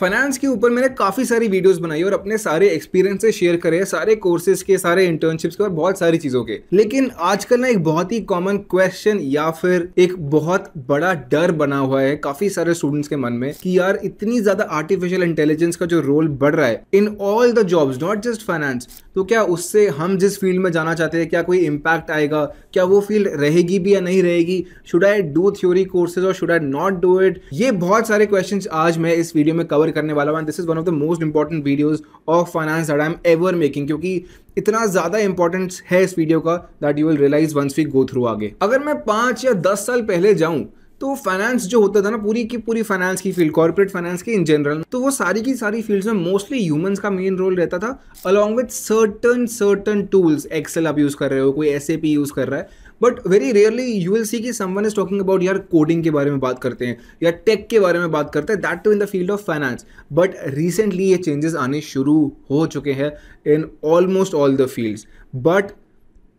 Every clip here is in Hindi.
फाइनेंस के ऊपर मैंने काफ़ी सारी वीडियोस बनाई और अपने सारे एक्सपीरियंसेस शेयर करे सारे कोर्सेज के सारे इंटर्नशिप्स के और बहुत सारी चीज़ों के लेकिन आजकल ना एक बहुत ही कॉमन क्वेश्चन या फिर एक बहुत बड़ा डर बना हुआ है काफ़ी सारे स्टूडेंट्स के मन में कि यार इतनी ज़्यादा आर्टिफिशियल इंटेलिजेंस का जो रोल बढ़ रहा है in all the jobs not just finance तो क्या उससे हम जिस फील्ड में जाना चाहते हैं क्या कोई इम्पैक्ट आएगा क्या वो फील्ड रहेगी भी या नहीं रहेगी should I do theory courses और should I not do it ये बहुत सारे क्वेश्चन आज मैं इस वीडियो में कवर करने वाला हूँ this is one of the most important videos of finance I am ever making क्योंकि इतना ज़्यादा इंपॉर्टेंस है इस वीडियो का that you will realise once we go through आगे अगर मैं पांच या दस साल पहले जाऊँ तो फाइनेंस जो होता था ना पूरी की पूरी फाइनेंस की फील्ड कॉर्पोरेट फाइनेंस की इन जनरल तो वो सारी की सारी फील्ड्स में मोस्टली ह्यूमंस का मेन रोल रहता था along with certain certain tools Excel आप यूज़ कर रहे हो कोई एस यूज़ कर रहा है but very rarely you will see की समवन इज टॉकिंग अबाउट यार कोडिंग के बारे में बात करते हैं या टेक के बारे में बात करते हैं that too in the field of finance but recently ये चेंजेस आने शुरू हो चुके हैं in almost all the fields but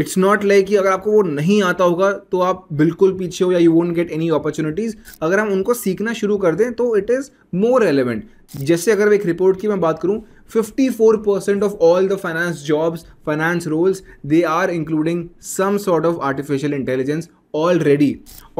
it's not like कि अगर आपको वो नहीं आता होगा तो आप बिल्कुल पीछे हो या you won't get any opportunities अगर हम उनको सीखना शुरू कर दें तो इट इज़ मोर रेलिवेंट जैसे अगर एक रिपोर्ट की मैं बात करूं 54 percent of all the finance jobs finance roles they are including some sort of artificial intelligence already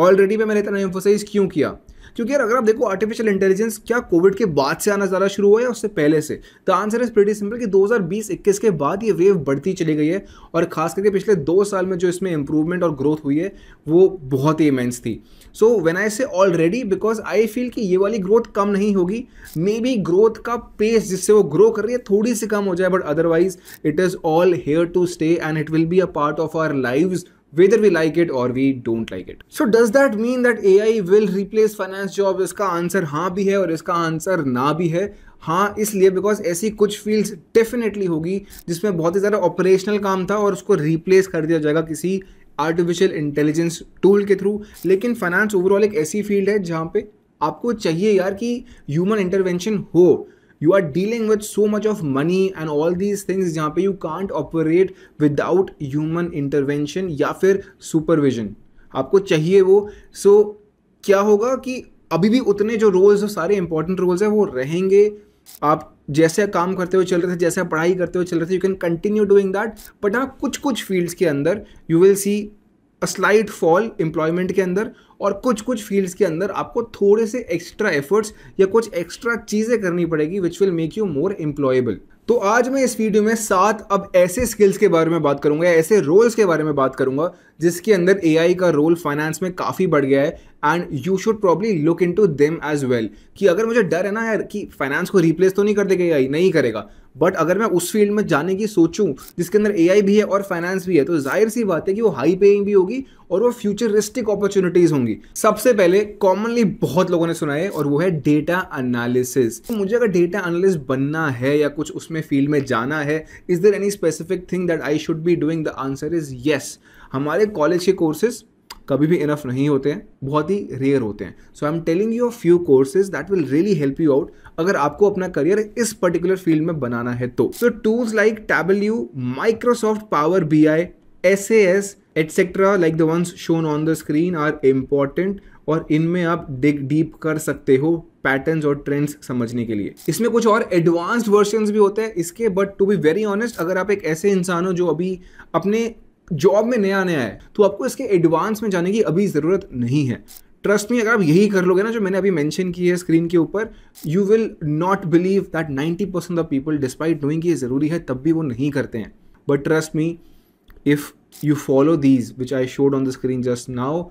already पे मैंने इतना एम्फोसाइज क्यों किया क्योंकि यार अगर आप देखो आर्टिफिशियल इंटेलिजेंस क्या कोविड के बाद से आना ज़्यादा शुरू हुआ है उससे पहले से तो आंसर इज प्रेटी सिंपल कि 2020-21 के बाद ये वेव बढ़ती चली गई है और खास करके पिछले दो साल में जो इसमें इंप्रूवमेंट और ग्रोथ हुई है वो बहुत ही इमेंस थी सो वेन आई से ऑलरेडी बिकॉज आई फील कि ये वाली ग्रोथ कम नहीं होगी मे बी ग्रोथ का पेस जिससे वो ग्रो कर रही है थोड़ी सी कम हो जाए but otherwise it is all here to stay and it will be a part of our lives whether we like it or we don't like it. So does that mean that AI will replace finance job? इसका आंसर हाँ भी है और इसका आंसर ना भी है हाँ इसलिए बिकॉज ऐसी कुछ फील्ड्स डेफिनेटली होगी जिसमें बहुत ही ज़्यादा ऑपरेशनल काम था और उसको रिप्लेस कर दिया जाएगा किसी आर्टिफिशियल इंटेलिजेंस टूल के थ्रू लेकिन फाइनेंस ओवरऑल एक ऐसी फील्ड है जहाँ पे आपको चाहिए यार कि ह्यूमन इंटरवेंशन हो you are dealing with so much of money and all these things जहाँ पे you can't operate without human intervention या फिर सुपरविजन आपको चाहिए वो सो so, क्या होगा कि अभी भी उतने जो रोल्स सारे इंपॉर्टेंट रोल्स हैं वो रहेंगे आप जैसे काम करते हुए चल रहे थे जैसे आप पढ़ाई करते हुए चल रहे थे you can continue doing that but हाँ कुछ कुछ फील्ड्स के अंदर you will see slight fall employment के अंदर और कुछ कुछ फील्ड्स के अंदर आपको थोड़े से एक्स्ट्रा एफर्ट्स या कुछ एक्स्ट्रा चीज़ें करनी पड़ेगी which will make you more employable तो आज मैं इस वीडियो में सात अब ऐसे स्किल्स के बारे में बात करूंगा ऐसे रोल्स के बारे में बात करूंगा जिसके अंदर एआई का रोल फाइनेंस में काफ़ी बढ़ गया है and you should probably look into them as well कि अगर मुझे डर है ना यार कि फाइनेंस को रिप्लेस तो नहीं कर देगा एआई नहीं करेगा बट अगर मैं उस फील्ड में जाने की सोचूं जिसके अंदर ए भी है और फाइनेंस भी है तो जाहिर सी बात है कि वो हाई पेइंग भी होगी और वो फ्यूचरिस्टिक अपॉर्चुनिटीज होंगी सबसे पहले कॉमनली बहुत लोगों ने सुना है और वो है डेटा एनालिसिस तो मुझे अगर डेटा एनालिस्ट बनना है या कुछ उसमें फील्ड में जाना है is there any specific thing that I should be doing the answer is yes हमारे कॉलेज के कोर्सेज कभी भी इनफ नहीं होते हैं बहुत ही रेयर होते हैं so I am telling you a few courses that will really help you out अगर आपको अपना करियर इस पर्टिकुलर फील्ड में बनाना है तो so tools like Tableau Microsoft Power B I S S etcetera like the ones shown on the screen are important और इनमें आप डिग डीप कर सकते हो पैटर्न्स और ट्रेंड्स समझने के लिए इसमें कुछ और एडवांस्ड वर्जन भी होते हैं इसके but to be very honest अगर आप एक ऐसे इंसान हो जो अभी अपने जॉब में नया नया है तो आपको इसके एडवांस में जाने की अभी ज़रूरत नहीं है ट्रस्ट में अगर आप यही कर लोगे ना जो मैंने अभी मेंशन की है स्क्रीन के ऊपर you will not believe that 90 percent of people despite knowing ये ज़रूरी है तब भी वो नहीं करते हैं but trust me if you follow these which I showed on the screen just now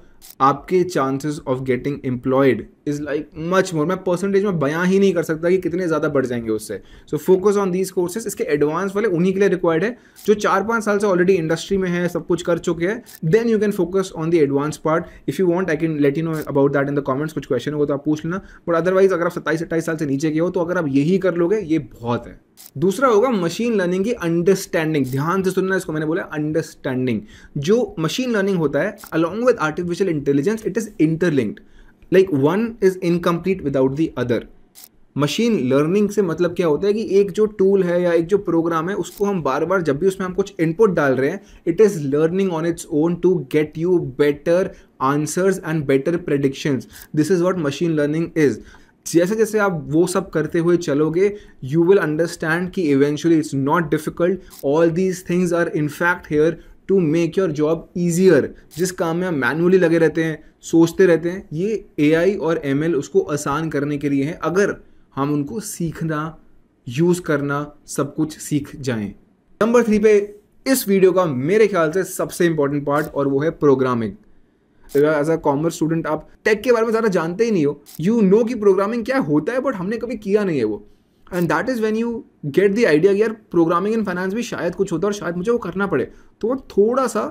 आपके chances of getting employed is like much more मैं परसेंटेज में बयां ही नहीं कर सकता कि कितने ज़्यादा बढ़ जाएंगे उससे so focus on these courses इसके एडवांस वाले उन्हीं के लिए रिक्वायर्ड है जो चार पाँच साल से ऑलरेडी इंडस्ट्री में है सब कुछ कर चुके हैं then you can focus on the advance part if you want I can let you know about that in the comments कुछ क्वेश्चन हो तो आप पूछ लेना बट अदरवाइज अगर आप सत्ताईस अट्ठाईस साल से नीचे के हो तो अगर आप यही कर लोगे ये बहुत है दूसरा होगा मशीन लर्निंग की अंडरस्टैंडिंग ध्यान से सुनना इसको मैंने बोला अंडरस्टैंडिंग जो मशीन लर्निंग होता है along with artificial intelligence, it is interlinked. Like one is incomplete without the other. Machine learning से मतलब क्या होता है कि एक जो टूल है या एक जो प्रोग्राम है उसको हम बार बार जब भी उसमें हम कुछ इनपुट डाल रहे हैं it is learning on its own to get you better answers and better predictions this is what machine learning is जैसे जैसे आप वो सब करते हुए चलोगे यू विल अंडरस्टैंड कि eventually it's not difficult all these things are in fact here to make your job easier जिस काम में हम मैनुअली लगे रहते हैं सोचते रहते हैं ये ए और एम उसको आसान करने के लिए हैं अगर हम उनको सीखना यूज़ करना सब कुछ सीख जाएं नंबर थ्री पे इस वीडियो का मेरे ख्याल से सबसे इंपॉर्टेंट पार्ट और वो है programming as a commerce student आप टेक के बारे में ज़्यादा जानते ही नहीं हो यू you नो know कि प्रोग्रामिंग क्या होता है बट हमने कभी किया नहीं है वो and that is when you get the idea यार प्रोग्रामिंग इन फाइनेंस भी शायद कुछ होता है और शायद मुझे वो करना पड़े तो वो थोड़ा सा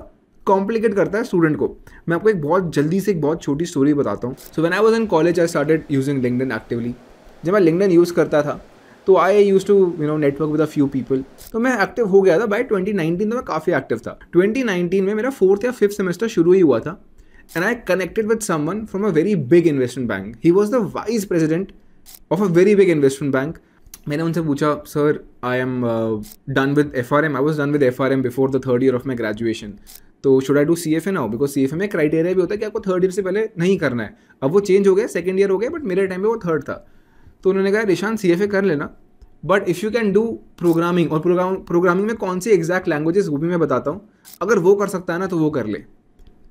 कॉम्प्लिकेट करता है स्टूडेंट को मैं आपको एक बहुत जल्दी से एक बहुत छोटी स्टोरी बताता हूँ so when I was in college I started using LinkedIn actively जब मैं लिंगडन यूज़ करता था तो I I use to you know network with a few people तो मैं एक्टिव हो गया था बाई 2019 तो मैं काफ़ी एक्टिव था 2019 में मेरा फोर्थ या फिफ्थ सेमेस्टर शुरू ही हुआ था and I connected with someone from a very big investment bank he was the vice president of a very big investment bank मैंने उनसे पूछा sir I am done with F R M I was done with F R M before the third year of my graduation तो should I do C F A now because C F A में क्राइटेरिया भी होता है कि आपको थर्ड ईयर से पहले नहीं करना है अब वो चेंज हो गया सेकेंड ईयर हो गया बट मेरे टाइम में वो थर्ड था तो उन्होंने कहा रिशान सी एफ ए कर लेना but if you can do programming और प्रोग्राम प्रोग्रामिंग में कौन सी एग्जैक्ट लैंग्वेजेस वो भी मैं बताता हूँ अगर वो कर सकता है ना तो वो कर ले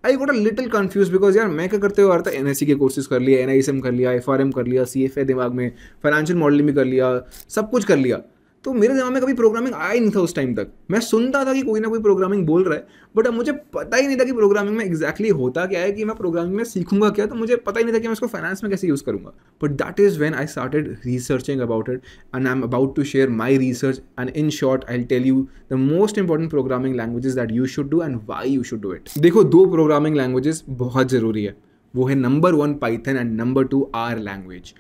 I was a little confuse because यार मैं क्या करते हुए आ रहा था एन के कोर्सेज कर लिया एन कर लिया एफ कर लिया सी दिमाग में फाइनेंशियल मॉडलिंग भी कर लिया सब कुछ कर लिया तो मेरे दिमाग में कभी प्रोग्रामिंग आया ही नहीं था उस टाइम तक मैं सुनता था कि कोई ना कोई प्रोग्रामिंग बोल रहा है बट अब मुझे पता ही नहीं था कि प्रोग्रामिंग में एग्जैक्टली exactly होता क्या है कि मैं प्रोग्रामिंग में सीखूंगा क्या तो मुझे पता ही नहीं था कि मैं उसको फाइनेंस में कैसे यूज़ करूँगा but that is when I started researching about it and I am about to share my research and in short I tell you the most important programming languages that you should do and why you should do it देखो दो प्रोग्रामिंग लैंग्वेजेस बहुत ज़रूरी है वो है number one Python and number two R language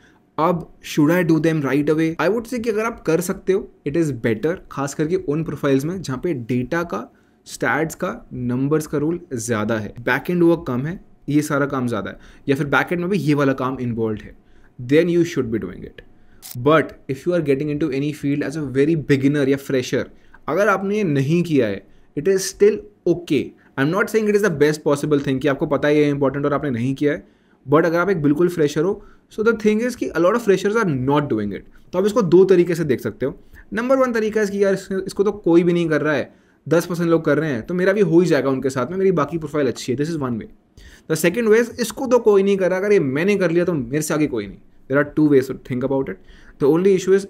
अब should I do them right away I would say कि अगर आप कर सकते हो इट इज़ बेटर खास करके उन प्रोफाइल्स में जहाँ पे डेटा का स्टैट्स का नंबर्स का रोल ज़्यादा है बैक एंड वर्क कम है ये सारा काम ज़्यादा है या फिर बैक एंड में भी ये वाला काम इन्वॉल्व है then you should be doing it but if you are getting into any field as a very beginner या फ्रेशर अगर आपने ये नहीं किया है it is still okay I am not saying it is the best possible thing कि आपको पता है ये इंपॉर्टेंट और आपने नहीं किया है बट अगर आप एक बिल्कुल फ्रेशर हो सो द थिंग इज़ कि a lot of freshers are not doing it तो आप इसको दो तरीके से देख सकते हो नंबर वन तरीका इसकी यार इसको तो कोई भी नहीं कर रहा है दस परसेंट लोग कर रहे हैं तो मेरा भी हो ही जाएगा उनके साथ में मेरी बाकी प्रोफाइल अच्छी है this is one way the second way इसको तो कोई नहीं कर रहा अगर ये मैंने कर लिया तो मेरे से आगे कोई नहीं there are two ways to think about it the only issue is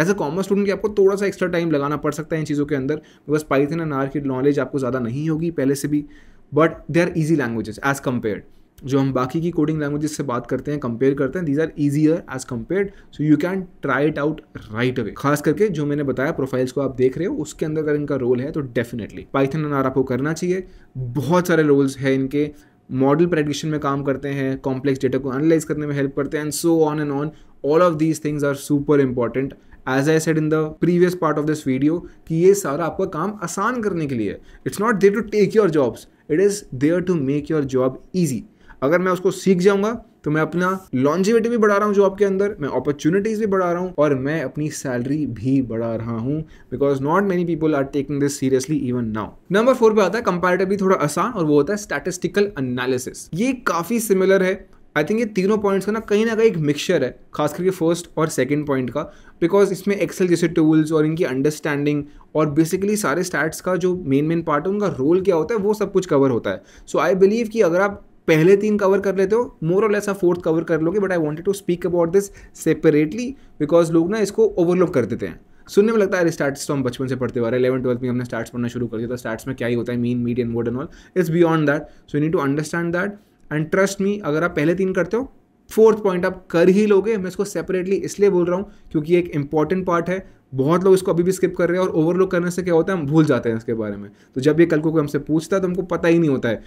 as a commerce student आपको थोड़ा सा एक्स्ट्रा टाइम लगाना पड़ सकता है इन चीज़ों के अंदर बिकॉज पाइथन एंड आर की नॉलेज आपको ज़्यादा नहीं होगी पहले से भी but they are easy languages as compare जो हम बाकी की कोडिंग लैंग्वेजेस से बात करते हैं कंपेयर करते हैं these are easier as compare so you can try it out right away खास करके जो मैंने बताया प्रोफाइल्स को आप देख रहे हो उसके अंदर अगर इनका रोल है तो डेफिनेटली पाइथन अनार आपको करना चाहिए बहुत सारे रोल्स हैं इनके मॉडल प्रेडिक्शन में काम करते हैं कॉम्प्लेक्स डेटा को एनालाइज करने में हेल्प करते हैं and so on and on all of these things are super important as I said in the previous part of this video कि ये सारा आपका काम आसान करने के लिए it's not there to take your jobs it is there to make your job easy अगर मैं उसको सीख जाऊंगा तो मैं अपना लॉन्जिविटी भी बढ़ा रहा हूँ जॉब के अंदर मैं अपॉर्चुनिटीज भी बढ़ा रहा हूँ और मैं अपनी सैलरी भी बढ़ा रहा हूँ because not many people are taking this seriously even now number four पे आता है कंपेरेटिवली थोड़ा आसान और वो होता है स्टैटिस्टिकल एनालिसिस ये काफ़ी सिमिलर है आई थिंक ये तीनों पॉइंट्स का ना कहीं ना कहीं एक मिक्सचर है खास करके फर्स्ट और सेकंड पॉइंट का बिकॉज इसमें एक्सेल जैसे टूल्स और इनकी अंडरस्टैंडिंग और बेसिकली सारे स्टैट्स का जो मेन मेन पार्ट है उनका रोल क्या होता है वो सब कुछ कवर होता है सो आई बिलीव कि अगर आप पहले तीन कवर कर लेते हो मोर और लेस आप फोर्थ कवर कर लोगे but I wanted to speak about this separately because लोग ना इसको ओवरलोक कर देते हैं सुनने में लगता है स्टार्ट स्टार्ट्स तो हम बचपन से पढ़ते हुए रहे इलेवन ट्वेल्थ में हमने स्टार्ट्स पढ़ना शुरू कर दिया था तो स्टार्ट्स में क्या ही होता है mean medium mode and all it's beyond that so you need to understand that and trust me अगर आप पहले तीन करते हो फोर्थ पॉइंट आप कर ही लोगे मैं इसको सेपरेटली इसलिए बोल रहा हूँ क्योंकि एक इंपॉर्टेंट पार्ट है बहुत लोग इसको अभी भी स्किप कर रहे हैं और ओवरलोक करने से क्या होता है हम भूल जाते हैं इसके बारे में तो जब ये कल को हमसे पूछता है तो हमको पता ही नहीं होता है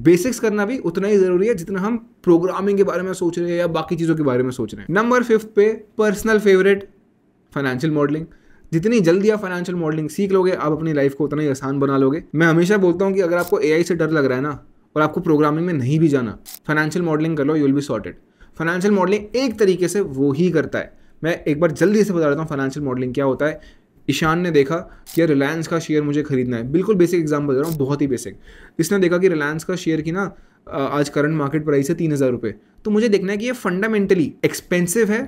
बेसिक्स करना भी उतना ही जरूरी है जितना हम प्रोग्रामिंग के बारे में सोच रहे हैं या बाकी चीज़ों के बारे में सोच रहे हैं नंबर फिफ्थ पे पर्सनल फेवरेट फाइनेंशियल मॉडलिंग जितनी जल्दी आप फाइनेंशियल मॉडलिंग सीख लोगे आप अपनी लाइफ को उतना ही आसान बना लोगे मैं हमेशा बोलता हूँ कि अगर आपको ए से डर लग रहा है ना और आपको प्रोग्रामिंग में नहीं भी जाना फाइनेंशियल मॉडलिंग कर लो you will be sorted financial modelling एक तरीके से वो ही करता है मैं एक बार जल्दी से बता देता हूँ फाइनेंशियल मॉडलिंग क्या होता है ईशान ने देखा कि रिलायंस का शेयर मुझे खरीदना है बिल्कुल बेसिक एग्जाम्पल दे रहा हूँ बहुत ही बेसिक इसने देखा कि रिलायंस का शेयर की ना आज करंट मार्केट प्राइस है तीन हज़ार रुपये तो मुझे देखना है कि ये फंडामेंटली एक्सपेंसिव है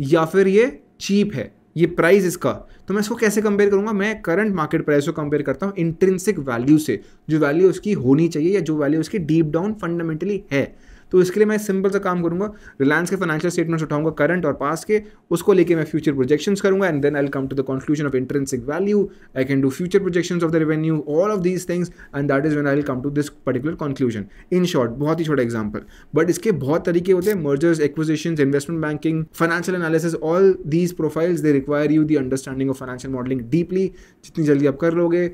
या फिर ये चीप है ये प्राइस इसका तो मैं इसको कैसे कंपेयर करूंगा मैं करंट मार्केट प्राइस को कंपेयर करता हूँ इंट्रेंसिक वैल्यू से जो वैल्यू उसकी होनी चाहिए या जो वैल्यू उसकी डीप डाउन फंडामेंटली है तो इसके लिए मैं सिंपल सा काम करूंगा रिलायंस के फाइनेंशियल स्टेटमेंट्स उठाऊंगा करंट और पास के उसको लेके मैं फ्यूचर प्रोजेक्शन करूंगा and then I come to the conclusion of intrinsic value I can do future projection of the revenue all of these things and that is one I come to this particular conclusion in short बहुत ही छोटा एग्जाम्पल बट इसके बहुत तरीके होते हैं mergers acquisition investment banking financial analysis all these profiles they require you the understanding of financial modelling deeply जितनी जल्दी आप कर लोगे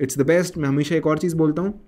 इट्स द बेस्ट मैं हमेशा एक और चीज़ बोलता हूँ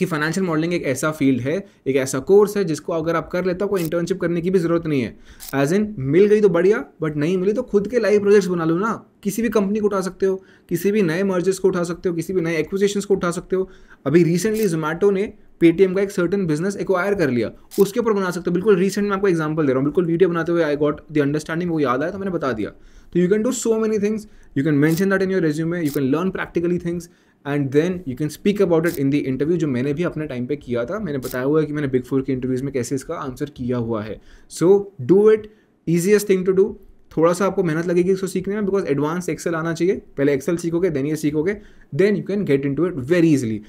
कि फाइनेंशियल मॉडलिंग एक ऐसा फील्ड है एक ऐसा कोर्स है जिसको अगर आप कर लेते हो कोई इंटर्नशिप करने की भी ज़रूरत नहीं है एज इन मिल गई तो बढ़िया बट नहीं मिली तो खुद के लाइव प्रोजेक्ट्स बना लो ना किसी भी कंपनी को उठा सकते हो किसी भी नए मर्जेस को उठा सकते हो किसी भी नए एक्विजेशन को उठा सकते हो अभी रिसेंटली जोमेटो ने पेटीएम का एक सर्टन बिजनेस एक्वायर कर लिया उसके ऊपर बना सकते हो बिल्कुल रिसेंट मैं आपको एग्जाम्पल दे रहा हूँ बिल्कुल वीडियो बनाते हुए आई गॉट द अंडरस्टैंडिंग वो याद आया तो मैंने बता दिया तो you can do so many things you can mention that in your resume you can learn practically things and then you can speak about it in the interview जो मैंने भी अपने टाइम पे किया था मैंने बताया हुआ है कि मैंने बिग फोर के इंटरव्यूज़ में कैसे इसका आंसर किया हुआ है so do it easiest thing to do थोड़ा सा आपको मेहनत लगेगी इसको सीखने में बिकॉज एडवांस एक्सेल आना चाहिए पहले एक्सेल सीखोगे देन ये सीखोगे then you can get into it very easily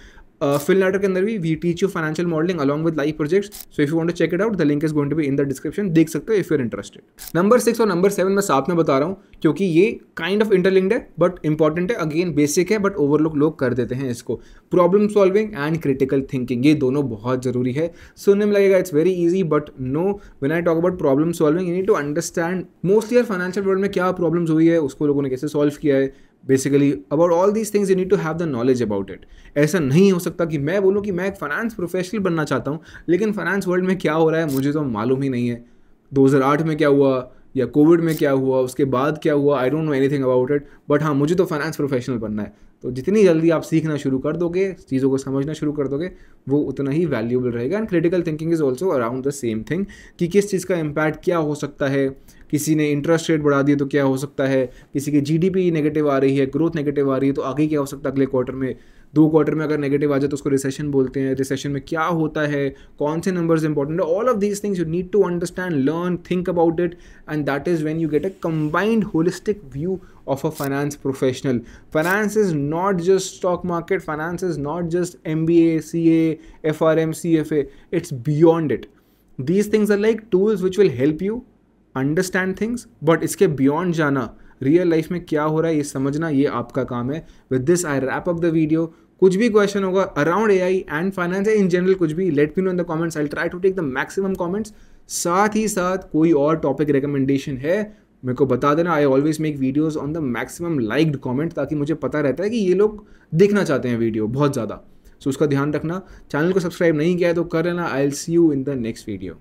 fill uh, later के अंदर भी we teach you financial modelling along with live project so if you want to check it out the link is going to be in the description देख सकते हो if you are interested number six और नंबर सेवन मैं साथ में बता रहा हूँ क्योंकि ये काइंड ऑफ इंटरलिंक्ड है बट इंपॉर्टेंट है अगेन बेसिक है बट ओवरलुक लोग कर देते हैं इसको problem solving and critical thinking ये दोनों बहुत जरूरी है सुनने में लगेगा it's very easy but no when I talk about problem solving you need to understand mostly financial world में क्या प्रॉब्लम्स हुई है उसको लोगों ने कैसे सॉल्व किया है basically about all these things you need to have the knowledge about it ऐसा नहीं हो सकता कि मैं बोलूँ कि मैं एक फाइनेंस प्रोफेशनल बनना चाहता हूँ लेकिन फाइनेंस वर्ल्ड में क्या हो रहा है मुझे तो मालूम ही नहीं है 2008 में क्या हुआ या कोविड में क्या हुआ उसके बाद क्या हुआ I don't know anything about it but हाँ मुझे तो फाइनेंस प्रोफेशनल बनना है तो जितनी जल्दी आप सीखना शुरू कर दोगे चीज़ों को समझना शुरू कर दोगे वो उतना ही वैल्यूबल रहेगा and critical thinking is also around the same thing कि किस चीज़ का इम्पैक्ट क्या हो सकता है किसी ने इंटरेस्ट रेट बढ़ा दिया तो क्या हो सकता है किसी की जीडीपी नेगेटिव आ रही है ग्रोथ नेगेटिव आ रही है तो आगे क्या हो सकता है अगले क्वार्टर में दो क्वार्टर में अगर नेगेटिव आ जाए तो उसको रिसेशन बोलते हैं रिसेशन में क्या होता है कौन से नंबर्स इंपॉर्टेंट है all of these things you need to understand learn think about it and that is when you get a combined holistic view of a finance professional finance is not just stock market finance is not just M B A C A F R M C F A it's beyond it these things are like tools which will help you understand things but इसके बियॉन्ड जाना रियल लाइफ में क्या हो रहा है ये समझना ये आपका काम है with this I wrap up the video कुछ भी क्वेश्चन होगा around A I and finance in general कुछ भी let me know in the comments I try to take the maximum comments साथ ही साथ कोई और टॉपिक रिकमेंडेशन है मेरे को बता देना I always make videos on the maximum liked comment ताकि मुझे पता रहता है कि ये लोग देखना चाहते हैं वीडियो बहुत ज़्यादा सो so, उसका ध्यान रखना चैनल को सब्सक्राइब नहीं किया है तो कर लेना I'll see you in the next video